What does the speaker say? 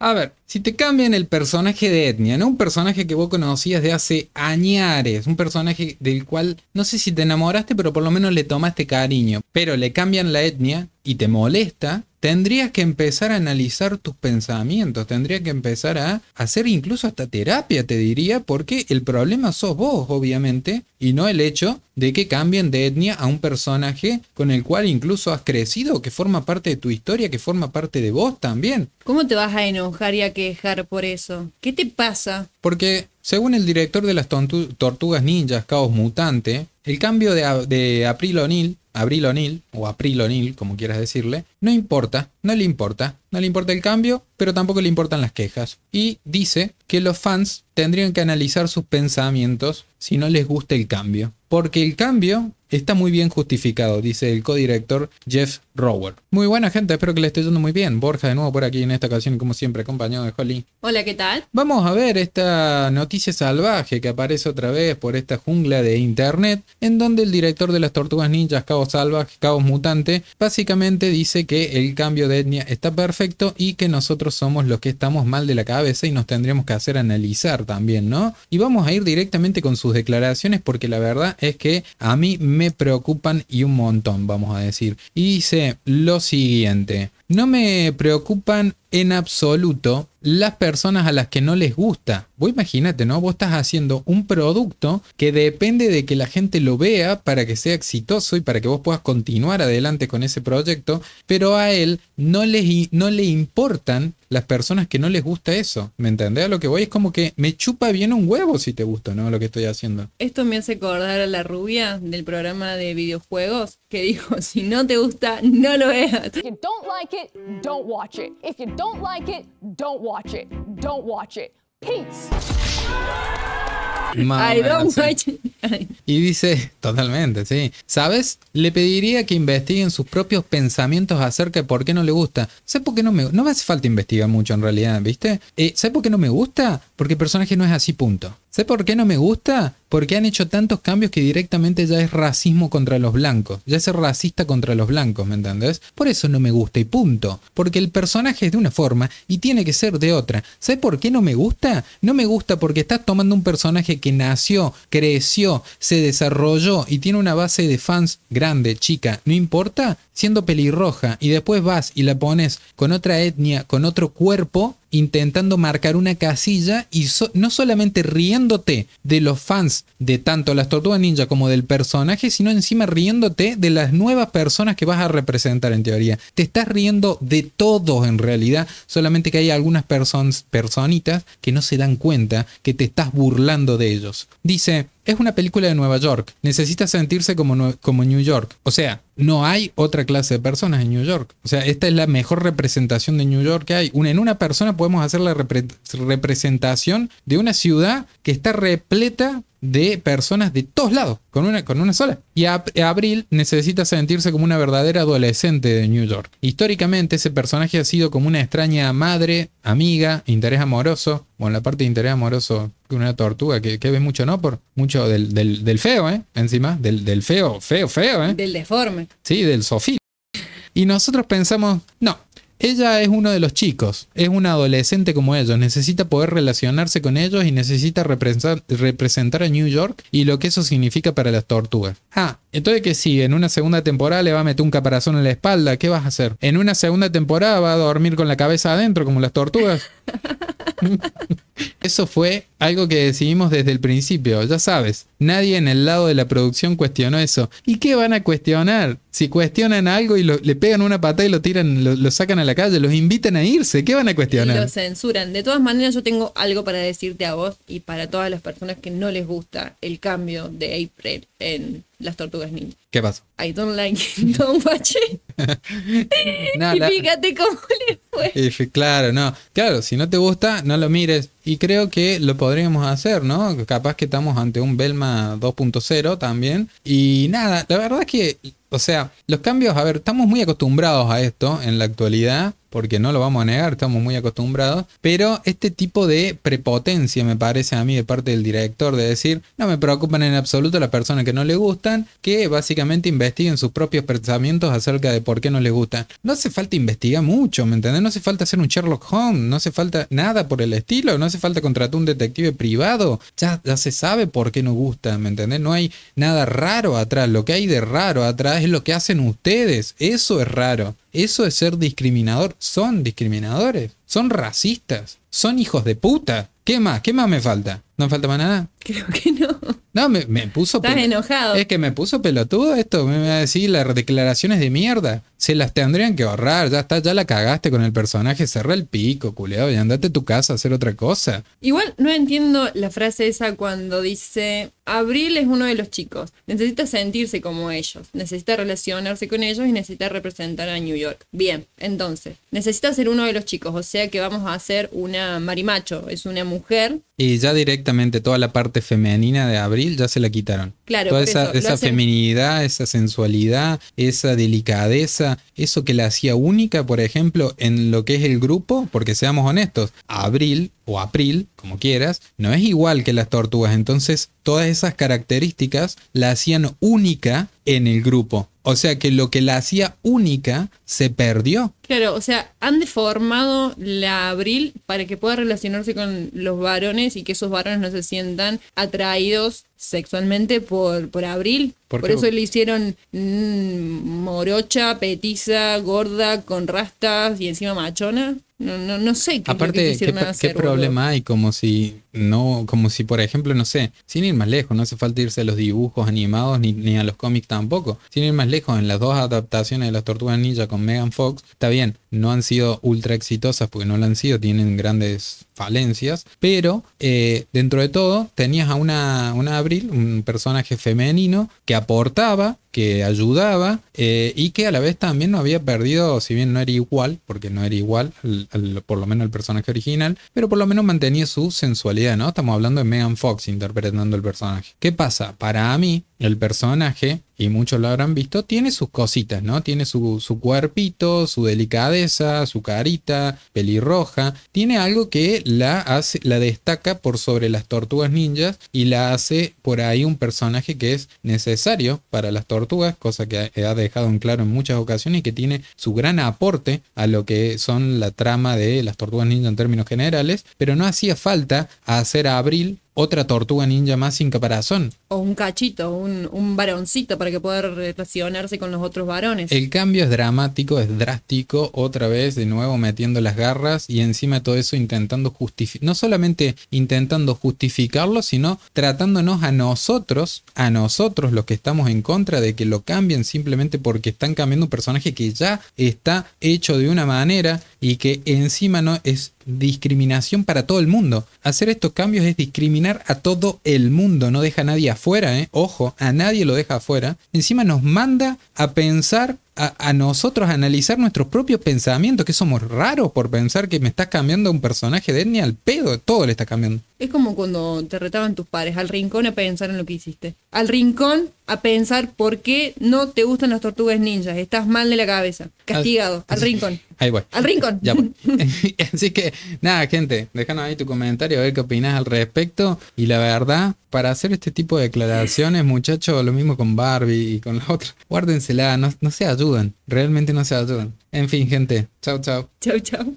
A ver, si te cambian el personaje de etnia, ¿no? Un personaje que vos conocías de hace añares, un personaje del cual no sé si te enamoraste, pero por lo menos le tomaste cariño, pero le cambian la etnia y te molesta, tendrías que empezar a analizar tus pensamientos, tendrías que empezar a hacer incluso hasta terapia, te diría, porque el problema sos vos, obviamente, y no el hecho de que cambien de etnia a un personaje con el cual incluso has crecido, que forma parte de tu historia, que forma parte de vos también. ¿Cómo te vas a enojar y a quejar por eso? ¿Qué te pasa? Porque, según el director de las Tortugas Ninjas, Caos Mutante, el cambio de, April O'Neil Abril O'Neill, o April O'Neill, como quieras decirle, no importa, no le importa no le importa el cambio, pero tampoco le importan las quejas. Y dice que los fans tendrían que analizar sus pensamientos si no les gusta el cambio. Porque el cambio está muy bien justificado, dice el codirector Jeff Rower. Muy buena gente, espero que le esté yendo muy bien. Borja de nuevo por aquí en esta ocasión, como siempre, acompañado de Holly. Hola, ¿qué tal? Vamos a ver esta noticia salvaje que aparece otra vez por esta jungla de internet, en donde el director de las Tortugas Ninjas, Caos Salvaje, Caos Mutante, básicamente dice que el cambio de etnia está perfecto y que nosotros somos los que estamos mal de la cabeza y nos tendríamos que hacer analizar también, ¿no? Y vamos a ir directamente con sus declaraciones porque la verdad es que a mí me preocupan y un montón, vamos a decir. Y dice lo siguiente. No me preocupan en absoluto las personas a las que no les gusta. Vos imagínate, ¿no? Vos estás haciendo un producto que depende de que la gente lo vea para que sea exitoso y para que vos puedas continuar adelante con ese proyecto, pero a él no, no le importan las personas que no les gusta eso. ¿Me entendés? A lo que voy es como que me chupa bien un huevo si te gusta, ¿no? Lo que estoy haciendo. Esto me hace acordar a la rubia del programa de videojuegos que dijo, si no te gusta, no lo veas. you don't like it, don't watch it. If you don't like it, don't watch it. Don't watch Peace. Y dice, totalmente, sí. ¿Sabes? Le pediría que investiguen sus propios pensamientos acerca de por qué no le gusta. ¿Sabes por qué no me No me hace falta investigar mucho en realidad, ¿viste? Eh, ¿Sabes por qué no me gusta? Porque el personaje no es así, punto. ¿Sé por qué no me gusta? Porque han hecho tantos cambios que directamente ya es racismo contra los blancos. Ya es racista contra los blancos, ¿me entendés? Por eso no me gusta y punto. Porque el personaje es de una forma y tiene que ser de otra. ¿Sé por qué no me gusta? No me gusta porque estás tomando un personaje que nació, creció, se desarrolló y tiene una base de fans grande, chica, no importa, siendo pelirroja y después vas y la pones con otra etnia, con otro cuerpo intentando marcar una casilla y no solamente riéndote de los fans de tanto las tortugas ninja como del personaje, sino encima riéndote de las nuevas personas que vas a representar en teoría. Te estás riendo de todos en realidad, solamente que hay algunas personas personitas que no se dan cuenta que te estás burlando de ellos. Dice, es una película de Nueva York. Necesita sentirse como, como New York. O sea, no hay otra clase de personas en New York. O sea, esta es la mejor representación de New York que hay. Una, en una persona podemos hacer la representación de una ciudad que está repleta de personas de todos lados, con una, con una sola. Y Abril necesita sentirse como una verdadera adolescente de New York. Históricamente ese personaje ha sido como una extraña madre, amiga, interés amoroso. Bueno, la parte de interés amoroso, una tortuga que, que ves mucho, ¿no? Por mucho del, del, feo, ¿eh? Encima, del, del, feo, feo, feo, ¿eh? Del deforme. Sí, del sofía. Y nosotros pensamos, no, ella es uno de los chicos, es una adolescente como ellos, necesita poder relacionarse con ellos y necesita representar a New York y lo que eso significa para las tortugas. Ah, entonces, ¿qué si ¿En una segunda temporada le va a meter un caparazón en la espalda? ¿Qué vas a hacer? ¿En una segunda temporada va a dormir con la cabeza adentro como las tortugas? Eso fue algo que decidimos desde el principio, ya sabes. Nadie en el lado de la producción cuestionó eso. ¿Y qué van a cuestionar? Si cuestionan algo y le pegan una patada y lo tiran, lo, sacan a la calle, los invitan a irse, ¿qué van a cuestionar? lo censuran. De todas maneras, yo tengo algo para decirte a vos y para todas las personas que no les gusta el cambio de April en las tortugas ninja. ¿Qué pasó? I don't like it, don't watch it. y fíjate cómo le claro, no. Claro, si no te gusta, no lo mires. Y creo que lo podríamos hacer, ¿no? Capaz que estamos ante un Belma 2.0 también. Y nada, la verdad es que, o sea, los cambios, a ver, estamos muy acostumbrados a esto en la actualidad, porque no lo vamos a negar, estamos muy acostumbrados. Pero este tipo de prepotencia, me parece a mí, de parte del director, de decir, no me preocupan en absoluto las personas que no le gustan, que básicamente investiguen sus propios pensamientos acerca de por qué no les gustan. No hace falta investigar mucho, ¿me entendés? no hace falta ser un Sherlock Holmes, no hace falta nada por el estilo, no hace falta contratar un detective privado, ya, se sabe por qué no gusta, ¿me entendés? No hay nada raro atrás, lo que hay de raro atrás es lo que hacen ustedes, eso es raro, eso es ser discriminador, son discriminadores, son racistas, son hijos de puta, ¿qué más? ¿Qué más me falta? ¿No falta más nada? Creo que no. No, me, me puso. Estás enojado. Es que me puso pelotudo esto. Me va a decir las declaraciones de mierda. Se las tendrían que ahorrar. Ya está, ya la cagaste con el personaje. Cerra el pico, culeado. Y andate a tu casa a hacer otra cosa. Igual no entiendo la frase esa cuando dice: Abril es uno de los chicos. Necesita sentirse como ellos. Necesita relacionarse con ellos y necesita representar a New York. Bien, entonces. Necesita ser uno de los chicos. O sea que vamos a hacer una marimacho. Es una mujer y ya directamente toda la parte femenina de abril ya se la quitaron. Claro, toda esa, feminidad, esa sensualidad, esa delicadeza, eso que la hacía única, por ejemplo, en lo que es el grupo, porque seamos honestos, abril o april, como quieras, no es igual que las tortugas. Entonces, todas esas características la hacían única en el grupo. O sea que lo que la hacía única se perdió. Claro, o sea, han deformado la Abril para que pueda relacionarse con los varones y que esos varones no se sientan atraídos sexualmente por, por Abril. Por, eso le hicieron mm, morocha, petiza, gorda, con rastas y encima machona. No, sé qué Aparte, ¿qué, problema hay? Como si, no, como si, por ejemplo, no sé, sin ir más lejos, no hace falta irse a los dibujos animados ni, a los cómics tampoco. Sin ir más lejos, en las dos adaptaciones de las Tortugas Ninja con Megan Fox, está bien, no han sido ultra exitosas porque no lo han sido, tienen grandes falencias, pero eh, dentro de todo tenías a una, una Abril, un personaje femenino que aportaba que ayudaba eh, y que a la vez también no había perdido, si bien no era igual, porque no era igual, por lo menos el personaje original, pero por lo menos mantenía su sensualidad, ¿no? Estamos hablando de Megan Fox interpretando el personaje. ¿Qué pasa? Para mí, el personaje, y muchos lo habrán visto, tiene sus cositas, ¿no? Tiene su, cuerpito, su delicadeza, su carita, pelirroja. Tiene algo que la, hace, la destaca por sobre las tortugas ninjas y la hace por ahí un personaje que es necesario para las tortugas, cosa que ha, dejado en claro en muchas ocasiones y que tiene su gran aporte a lo que son la trama de las tortugas ninjas en términos generales, pero no hacía falta hacer a Abril otra tortuga ninja más sin caparazón. O un cachito, un, un varoncito para que pueda relacionarse con los otros varones. El cambio es dramático, es drástico, otra vez de nuevo metiendo las garras y encima de todo eso intentando justificar, no solamente intentando justificarlo, sino tratándonos a nosotros, a nosotros los que estamos en contra de que lo cambien simplemente porque están cambiando un personaje que ya está hecho de una manera y que encima no es discriminación para todo el mundo. Hacer estos cambios es discriminar a todo el mundo, no deja a nadie afuera, ¿eh? ojo, a nadie lo deja afuera. Encima nos manda a pensar a, nosotros analizar nuestros propios pensamientos, que somos raros por pensar que me estás cambiando un personaje de etnia al pedo, todo le está cambiando. Es como cuando te retaban tus padres al rincón a pensar en lo que hiciste. Al rincón a pensar por qué no te gustan las tortugas ninjas, estás mal de la cabeza, castigado, ah, al, rincón. Al rincón. Así que, nada, gente, déjanos ahí tu comentario, a ver qué opinás al respecto. Y la verdad, para hacer este tipo de declaraciones, muchachos, lo mismo con Barbie y con la otra, guárdensela, no, no yo realmente no se ayudan. En fin, gente, chao, chao. Chao, chao.